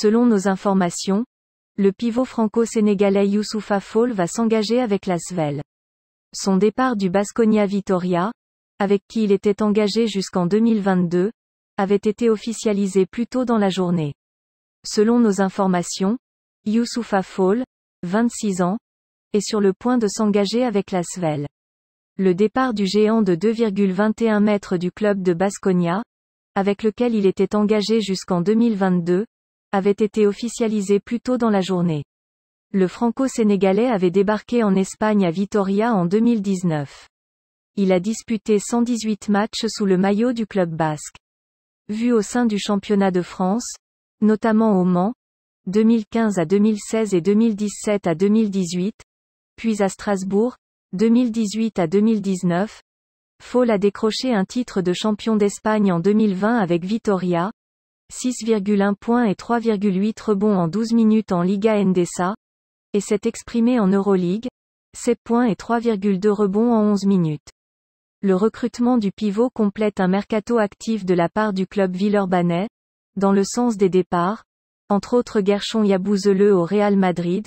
Selon nos informations, le pivot franco-sénégalais Youssoufa Fall va s'engager avec la l'Asvel. Son départ du Basconia Vitoria, avec qui il était engagé jusqu'en 2022, avait été officialisé plus tôt dans la journée. Selon nos informations, Youssoufa Fall, 26 ans, est sur le point de s'engager avec la l'Asvel. Le départ du géant de 2,21 mètres du club de Basconia, avec lequel il était engagé jusqu'en 2022, avait été officialisé plus tôt dans la journée. Le franco-sénégalais avait débarqué en Espagne à Vitoria en 2019. Il a disputé 118 matchs sous le maillot du club basque. Vu au sein du championnat de France, notamment au Mans, 2015 à 2016 et 2017 à 2018, puis à Strasbourg, 2018 à 2019, Foll a décroché un titre de champion d'Espagne en 2020 avec Vitoria, 6,1 points et 3,8 rebonds en 12 minutes en Liga Endesa, et s'est exprimé en Euroleague, 7 points et 3,2 rebonds en 11 minutes. Le recrutement du pivot complète un mercato actif de la part du club Villeurbanais, dans le sens des départs, entre autres Gershon Yabouzeleux au Real Madrid,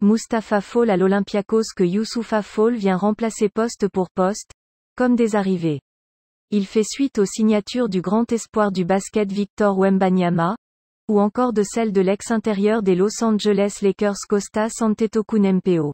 Mustafa Fall à l'Olympiakos que Youssoufa Fall vient remplacer poste pour poste, comme des arrivées. Il fait suite aux signatures du grand espoir du basket Victor Wembanyama, ou encore de celle de l'ex-intérieur des Los Angeles Lakers Costa Kunempeo.